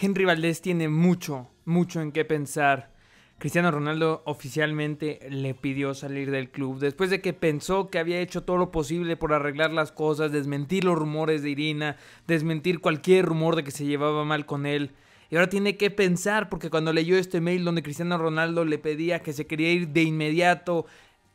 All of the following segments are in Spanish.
Henry Valdés tiene mucho, mucho en qué pensar. Cristiano Ronaldo oficialmente le pidió salir del club después de que pensó que había hecho todo lo posible por arreglar las cosas, desmentir los rumores de Irina, desmentir cualquier rumor de que se llevaba mal con él. Y ahora tiene que pensar porque cuando leyó este mail donde Cristiano Ronaldo le pedía que se quería ir de inmediato,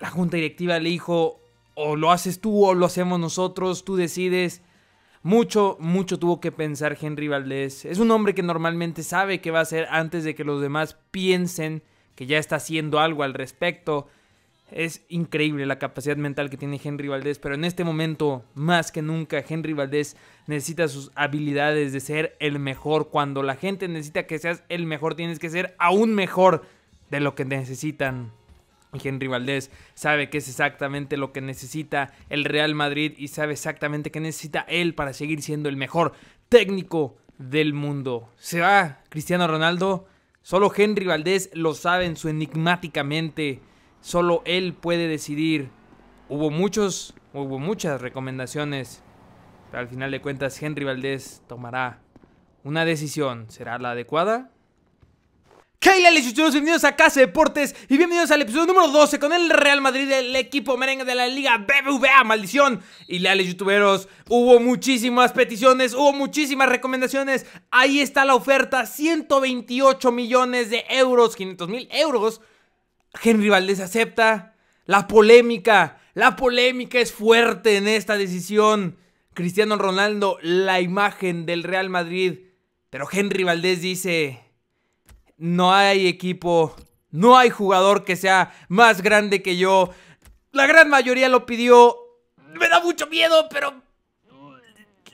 la junta directiva le dijo, o lo haces tú o lo hacemos nosotros, tú decides. Mucho, mucho tuvo que pensar Henry Valdés. Es un hombre que normalmente sabe qué va a hacer antes de que los demás piensen que ya está haciendo algo al respecto. Es increíble la capacidad mental que tiene Henry Valdés, pero en este momento, más que nunca, Henry Valdés necesita sus habilidades de ser el mejor. Cuando la gente necesita que seas el mejor, tienes que ser aún mejor de lo que necesitan Henry Valdés sabe que es exactamente lo que necesita el Real Madrid y sabe exactamente qué necesita él para seguir siendo el mejor técnico del mundo. Se va Cristiano Ronaldo, solo Henry Valdés lo sabe en su enigmáticamente, solo él puede decidir. Hubo muchos, hubo muchas recomendaciones, pero al final de cuentas Henry Valdés tomará una decisión, ¿será la adecuada? ¿Qué leales YouTubers Bienvenidos a Casa Deportes y bienvenidos al episodio número 12 con el Real Madrid, el equipo merengue de la Liga BBVA, maldición. Y leales youtuberos, hubo muchísimas peticiones, hubo muchísimas recomendaciones. Ahí está la oferta, 128 millones de euros, 500 mil euros. Henry Valdés acepta. La polémica, la polémica es fuerte en esta decisión. Cristiano Ronaldo, la imagen del Real Madrid. Pero Henry Valdés dice... No hay equipo, no hay jugador que sea más grande que yo. La gran mayoría lo pidió. Me da mucho miedo, pero...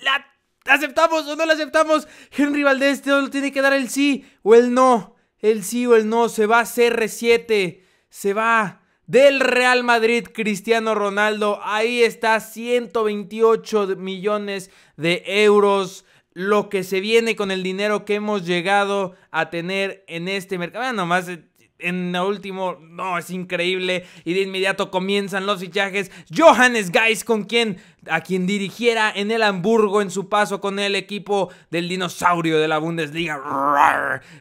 La aceptamos o no la aceptamos. Henry Valdés tiene que dar el sí o el no. El sí o el no. Se va CR7. Se va del Real Madrid Cristiano Ronaldo. Ahí está 128 millones de euros lo que se viene con el dinero que hemos llegado a tener en este mercado. Bueno, más eh, en lo último, no, es increíble. Y de inmediato comienzan los fichajes. Johannes Geis, con quien a quien dirigiera en el Hamburgo en su paso con el equipo del dinosaurio de la Bundesliga.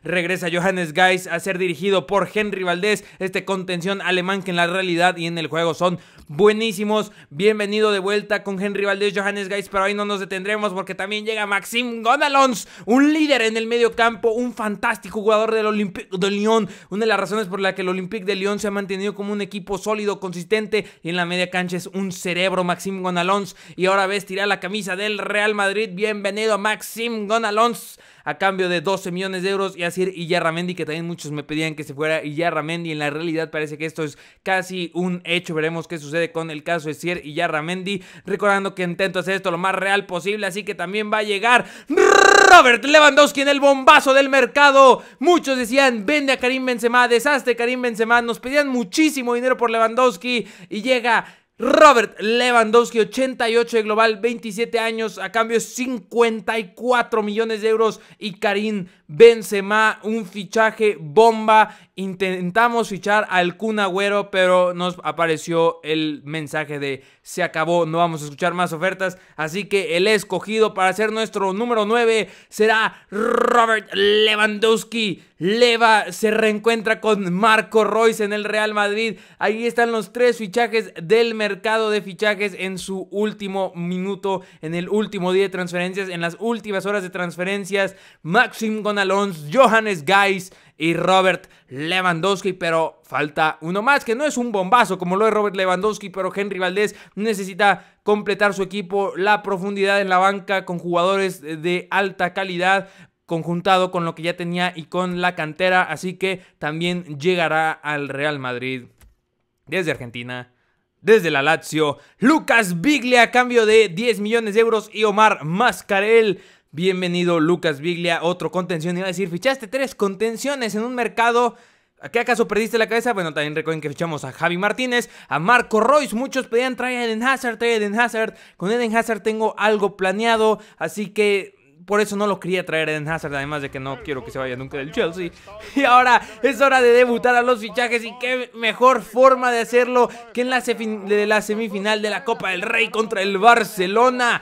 Regresa Johannes Geis a ser dirigido por Henry Valdés, este contención alemán que en la realidad y en el juego son buenísimos. Bienvenido de vuelta con Henry Valdés, Johannes Geis, pero ahí no nos detendremos porque también llega Maxim Gonalons, un líder en el medio campo, un fantástico jugador del Olympique de Lyon, una de las razones por la que el Olympique de Lyon se ha mantenido como un equipo sólido, consistente y en la media cancha es un cerebro Maxim Gonalons y ahora ves vestirá la camisa del Real Madrid. Bienvenido Maxim Gonalons a cambio de 12 millones de euros y así Iyarramendi, que también muchos me pedían que se fuera Iyarramendi. En la realidad parece que esto es casi un hecho. Veremos qué sucede con el caso de ya Iyarramendi. Recordando que intento hacer esto lo más real posible, así que también va a llegar... Robert Lewandowski en el bombazo del mercado. Muchos decían, vende a Karim Benzema, desastre Karim Benzema. Nos pedían muchísimo dinero por Lewandowski y llega Robert Lewandowski, 88 de global, 27 años, a cambio 54 millones de euros. Y Karim Benzema, un fichaje bomba. Intentamos fichar al Kun pero nos apareció el mensaje de se acabó, no vamos a escuchar más ofertas. Así que el escogido para ser nuestro número 9 será Robert Lewandowski. Leva se reencuentra con Marco Royce en el Real Madrid. Ahí están los tres fichajes del mercado de fichajes en su último minuto, en el último día de transferencias, en las últimas horas de transferencias. Maxim Gonalons, Johannes Geis y Robert Lewandowski, pero falta uno más, que no es un bombazo como lo es Robert Lewandowski, pero Henry Valdés necesita completar su equipo, la profundidad en la banca con jugadores de alta calidad conjuntado con lo que ya tenía y con la cantera, así que también llegará al Real Madrid desde Argentina desde la Lazio. Lucas Biglia a cambio de 10 millones de euros y Omar Mascarel. Bienvenido Lucas Biglia, otro contención. Iba a decir, fichaste tres contenciones en un mercado. ¿A qué acaso perdiste la cabeza? Bueno, también recuerden que fichamos a Javi Martínez, a Marco Royce. Muchos pedían traer a Eden Hazard, trae a Eden Hazard. Con Eden Hazard tengo algo planeado, así que por eso no lo quería traer en Hazard, además de que no quiero que se vaya nunca del Chelsea. Y ahora es hora de debutar a los fichajes y qué mejor forma de hacerlo que en la, semifinal de la Copa del Rey contra el Barcelona.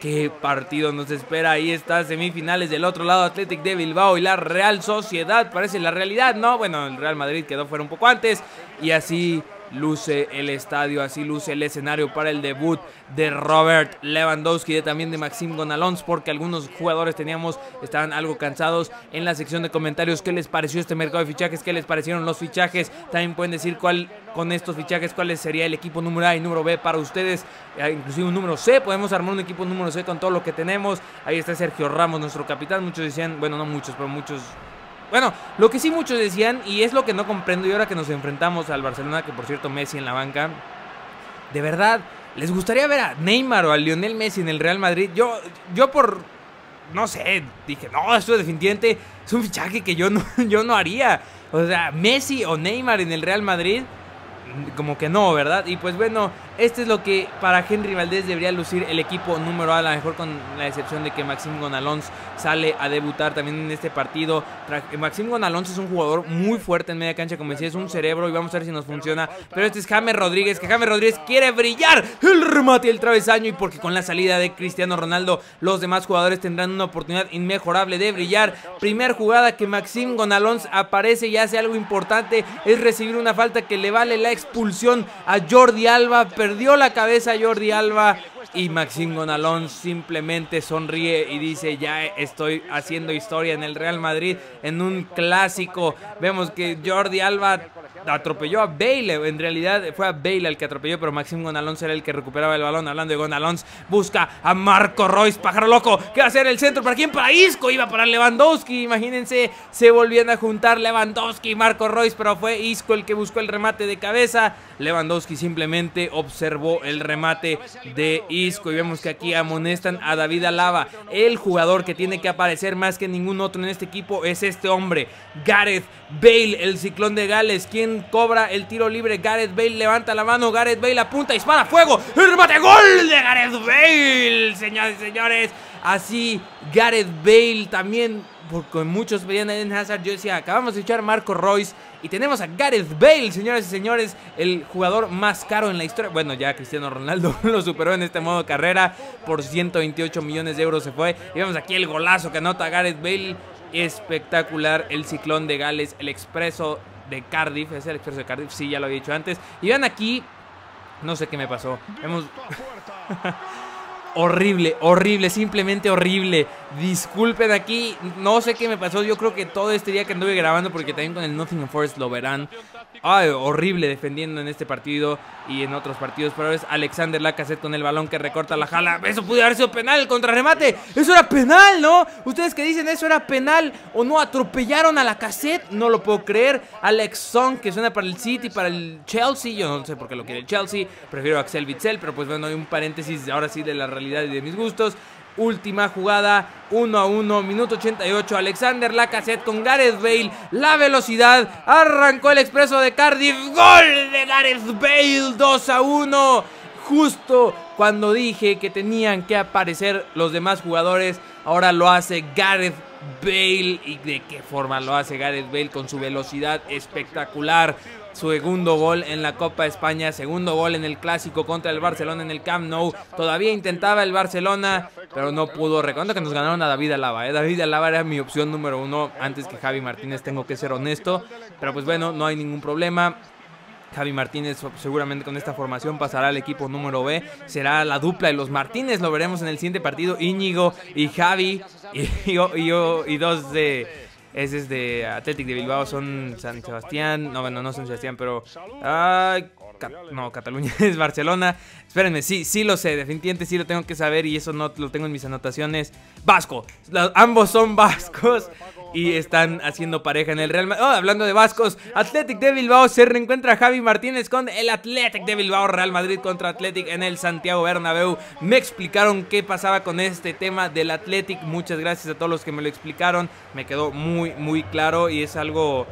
¿Qué partido nos espera? Ahí estas semifinales del otro lado, Athletic de Bilbao y la Real Sociedad. Parece la realidad, ¿no? Bueno, el Real Madrid quedó fuera un poco antes y así luce el estadio, así luce el escenario para el debut de Robert Lewandowski y también de Maxim Gonalons, porque algunos jugadores teníamos, estaban algo cansados en la sección de comentarios. ¿Qué les pareció este mercado de fichajes? ¿Qué les parecieron los fichajes? También pueden decir cuál con estos fichajes, cuál sería el equipo número A y número B para ustedes, ah, inclusive un número C. Podemos armar un equipo número C con todo lo que tenemos. Ahí está Sergio Ramos, nuestro capitán. Muchos decían, bueno, no muchos, pero muchos bueno, lo que sí muchos decían, y es lo que no comprendo, y ahora que nos enfrentamos al Barcelona, que por cierto Messi en la banca, de verdad, ¿les gustaría ver a Neymar o a Lionel Messi en el Real Madrid? Yo, yo por, no sé, dije, no, esto es defendiente, es un fichaje que yo no, yo no haría. O sea, Messi o Neymar en el Real Madrid, como que no, ¿verdad? Y pues bueno, este es lo que para Henry Valdés debería lucir el equipo número A, a lo mejor con la excepción de que Maxim Gonalons sale a debutar también en este partido. Maxim Gonalons es un jugador muy fuerte en media cancha, como decía, es un cerebro y vamos a ver si nos funciona. Pero este es James Rodríguez, que James Rodríguez quiere brillar el remate el travesaño y porque con la salida de Cristiano Ronaldo los demás jugadores tendrán una oportunidad inmejorable de brillar. Primer jugada que Maxim Gonalons aparece y hace algo importante, es recibir una falta que le vale la expulsión a Jordi Alba, perdió la cabeza Jordi Alba y Maxim Gonalón simplemente sonríe y dice ya estoy haciendo historia en el Real Madrid en un clásico. Vemos que Jordi Alba atropelló a Bale. En realidad fue a Bale el que atropelló, pero Maxim Gonalons era el que recuperaba el balón. Hablando de Gonalons, busca a Marco Royce, pájaro loco. que va a hacer el centro? ¿Para quién? Para Isco. Iba para Lewandowski. Imagínense, se volvían a juntar Lewandowski y Marco Royce, pero fue Isco el que buscó el remate de cabeza. Lewandowski simplemente observó el remate de Isco. Y vemos que aquí amonestan a David Alaba. El jugador que tiene que aparecer más que ningún otro en este equipo es este hombre, Gareth Bale, el ciclón de Gales, quien cobra el tiro libre. Gareth Bale levanta la mano. Gareth Bale apunta, dispara, fuego. ¡El gol de Gareth Bale, señores y señores. Así, Gareth Bale también, porque muchos pedían a Eden Hazard. Yo decía, acabamos de echar Marco Royce. Y tenemos a Gareth Bale, señoras y señores, el jugador más caro en la historia. Bueno, ya Cristiano Ronaldo lo superó en este modo de carrera. Por 128 millones de euros se fue. Y vemos aquí el golazo que anota Gareth Bale. Espectacular el ciclón de Gales, el expreso de Cardiff, es el expreso de Cardiff, sí, ya lo había dicho antes. Y vean aquí, no sé qué me pasó. Hemos... horrible, horrible, simplemente horrible. Disculpen aquí, no sé qué me pasó, yo creo que todo este día que anduve grabando, porque también con el Nothing Forest lo verán. Ay, horrible defendiendo en este partido y en otros partidos, pero es Alexander Lacazette con el balón que recorta la jala. Eso pudo haber sido penal, El contrarremate. Eso era penal, ¿no? Ustedes que dicen eso era penal o no, atropellaron a Lacazette, no lo puedo creer. Alex Song que suena para el City, para el Chelsea, yo no sé por qué lo quiere el Chelsea, prefiero Axel Witzel, pero pues bueno, hay un paréntesis ahora sí de la realidad y de mis gustos. Última jugada, 1 a 1, minuto 88. Alexander Lacazette con Gareth Bale. La velocidad. Arrancó el expreso de Cardiff. Gol de Gareth Bale, 2 a 1. Justo cuando dije que tenían que aparecer los demás jugadores, ahora lo hace Gareth Bale. ¿Y de qué forma lo hace Gareth Bale? Con su velocidad espectacular segundo gol en la Copa España, segundo gol en el Clásico contra el Barcelona en el Camp Nou. Todavía intentaba el Barcelona, pero no pudo. Recuerdo que nos ganaron a David Alaba. ¿eh? David Alaba era mi opción número uno antes que Javi Martínez, tengo que ser honesto. Pero pues bueno, no hay ningún problema. Javi Martínez seguramente con esta formación pasará al equipo número B. Será la dupla de los Martínez. Lo veremos en el siguiente partido. Íñigo y Javi. Y, y, y dos de es de Athletic de Bilbao, son San Sebastián, no, bueno, no San Sebastián, pero... ay ah, no, Cataluña es Barcelona. Espérenme, sí, sí lo sé, definitivamente sí lo tengo que saber y eso no lo tengo en mis anotaciones. Vasco, ambos son vascos y están haciendo pareja en el Real Madrid. Oh, hablando de vascos, Athletic de Bilbao se reencuentra Javi Martínez con el Athletic de Bilbao, Real Madrid contra Athletic en el Santiago Bernabéu. Me explicaron qué pasaba con este tema del Athletic. Muchas gracias a todos los que me lo explicaron. Me quedó muy, muy claro y es algo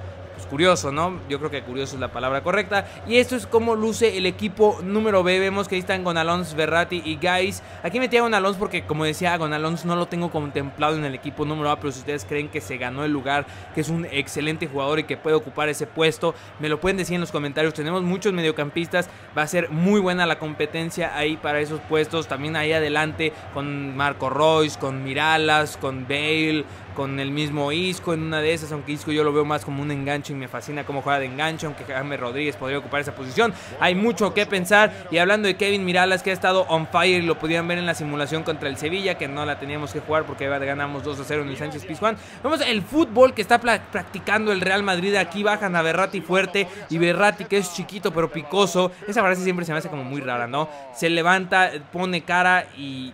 curioso, ¿no? Yo creo que curioso es la palabra correcta. Y esto es como luce el equipo número B. Vemos que ahí están Gonalons, Verratti y Guys. Aquí metí a Gonalons porque, como decía, Gonalons no lo tengo contemplado en el equipo número A, pero si ustedes creen que se ganó el lugar, que es un excelente jugador y que puede ocupar ese puesto, me lo pueden decir en los comentarios. Tenemos muchos mediocampistas, va a ser muy buena la competencia ahí para esos puestos. También ahí adelante con Marco Royce, con Miralas, con Bale, con el mismo Isco en una de esas, aunque Isco yo lo veo más como un enganche y me fascina cómo juega de enganche, aunque Jaime Rodríguez podría ocupar esa posición. Hay mucho que pensar y hablando de Kevin Miralas que ha estado on fire y lo podían ver en la simulación contra el Sevilla, que no la teníamos que jugar porque ganamos 2 a 0 en el Sánchez Pizjuán. Vemos el fútbol que está practicando el Real Madrid, aquí bajan a Berrati fuerte y Berrati que es chiquito pero picoso, esa frase siempre se me hace como muy rara, ¿no? Se levanta, pone cara y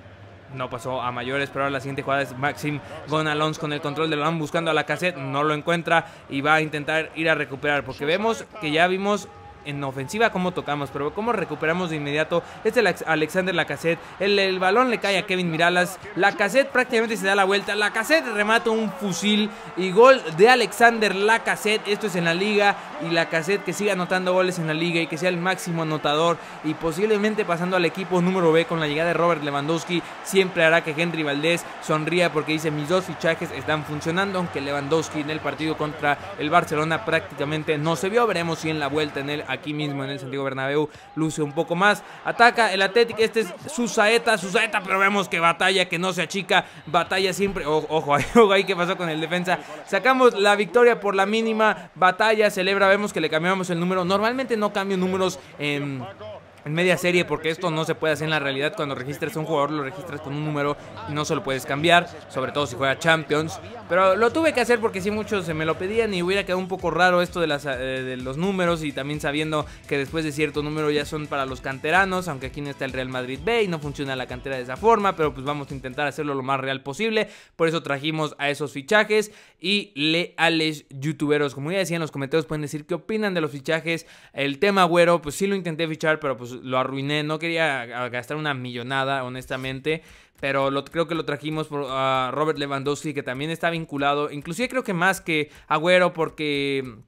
no pasó a mayores, pero ahora la siguiente jugada es Maxim Gonalons con el control de balón buscando a la cassette, no lo encuentra y va a intentar ir a recuperar, porque vemos que ya vimos en ofensiva cómo tocamos, pero cómo recuperamos de inmediato. Este es Alexander Lacassette. El, balón le cae a Kevin Miralas. Lacassette prácticamente se da la vuelta. Lacassette remata un fusil y gol de Alexander Lacassette. Esto es en la liga y Lacassette que siga anotando goles en la liga y que sea el máximo anotador y posiblemente pasando al equipo número B con la llegada de Robert Lewandowski siempre hará que Henry Valdés sonría porque dice mis dos fichajes están funcionando, aunque Lewandowski en el partido contra el Barcelona prácticamente no se vio. Veremos si en la vuelta en el aquí mismo en el Santiago Bernabéu luce un poco más. Ataca el Atlético, este es su saeta, su saeta, pero vemos que batalla, que no se achica, batalla siempre. ojo, ojo ahí que pasó con el defensa. Sacamos la victoria por la mínima, batalla, celebra, vemos que le cambiamos el número. Normalmente no cambio números en en media serie, porque esto no se puede hacer en la realidad. Cuando registras a un jugador, lo registras con un número y no se lo puedes cambiar, sobre todo si juega Champions. Pero lo tuve que hacer porque sí, muchos se me lo pedían y hubiera quedado un poco raro esto de, las, eh, de los números y también sabiendo que después de cierto número ya son para los canteranos, aunque aquí no está el Real Madrid B y no funciona la cantera de esa forma, pero pues vamos a intentar hacerlo lo más real posible. Por eso trajimos a esos fichajes y leales youtuberos. Como ya decían los comentarios, pueden decir qué opinan de los fichajes. El tema, güero, pues sí lo intenté fichar, pero pues lo arruiné. No quería gastar una millonada, honestamente. Pero lo, creo que lo trajimos por Robert Lewandowski, que también está vinculado. Inclusive creo que más que Agüero, porque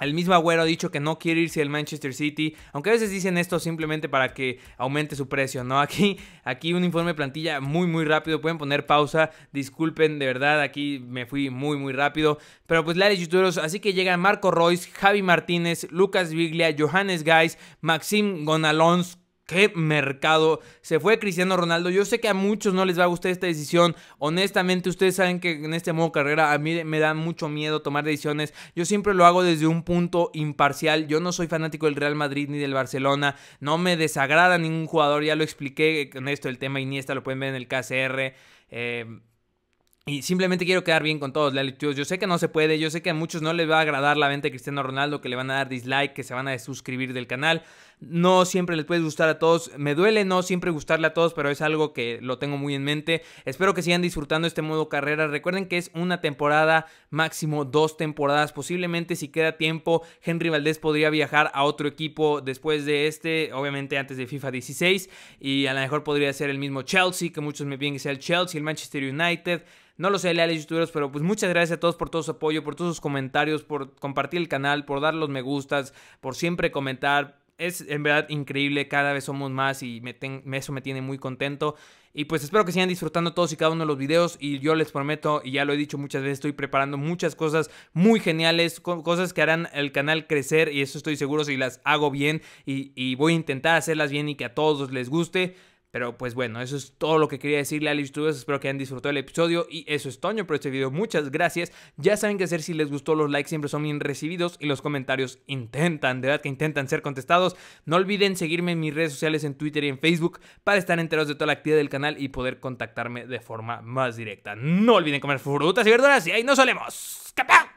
el mismo Agüero ha dicho que no quiere irse del Manchester City, aunque a veces dicen esto simplemente para que aumente su precio, ¿no? Aquí, aquí un informe de plantilla muy, muy rápido, pueden poner pausa, disculpen, de verdad, aquí me fui muy, muy rápido, pero pues Larry Chituros, así que llegan Marco Royce, Javi Martínez, Lucas Viglia, Johannes Geis, Maxim Gonalons, Qué mercado. Se fue Cristiano Ronaldo. Yo sé que a muchos no les va a gustar esta decisión. Honestamente, ustedes saben que en este modo carrera a mí me da mucho miedo tomar decisiones. Yo siempre lo hago desde un punto imparcial. Yo no soy fanático del Real Madrid ni del Barcelona. No me desagrada ningún jugador. Ya lo expliqué con esto el tema Iniesta. Lo pueden ver en el KCR. Eh, y simplemente quiero quedar bien con todos, Yo sé que no se puede, yo sé que a muchos no les va a agradar la venta de Cristiano Ronaldo, que le van a dar dislike, que se van a suscribir del canal. No siempre les puede gustar a todos. Me duele no siempre gustarle a todos, pero es algo que lo tengo muy en mente. Espero que sigan disfrutando este modo carrera. Recuerden que es una temporada, máximo dos temporadas. Posiblemente si queda tiempo, Henry Valdés podría viajar a otro equipo después de este, obviamente antes de FIFA 16. Y a lo mejor podría ser el mismo Chelsea, que muchos me piden que sea el Chelsea, el Manchester United. No lo sé, leales youtubers, pero pues muchas gracias a todos por todo su apoyo, por todos sus comentarios, por compartir el canal, por dar los me gustas, por siempre comentar, es en verdad increíble, cada vez somos más y me eso me tiene muy contento. Y pues espero que sigan disfrutando todos y cada uno de los videos y yo les prometo, y ya lo he dicho muchas veces, estoy preparando muchas cosas muy geniales, cosas que harán el canal crecer y eso estoy seguro si las hago bien y, y voy a intentar hacerlas bien y que a todos les guste. Pero pues bueno, eso es todo lo que quería decirle a los youtubers. Espero que hayan disfrutado el episodio y eso es Toño por este video. Muchas gracias. Ya saben qué hacer si les gustó. Los likes siempre son bien recibidos y los comentarios intentan, de verdad que intentan ser contestados. No olviden seguirme en mis redes sociales en Twitter y en Facebook para estar enterados de toda la actividad del canal y poder contactarme de forma más directa. No olviden comer frutas y verduras y ahí nos solemos. ¡Capaz!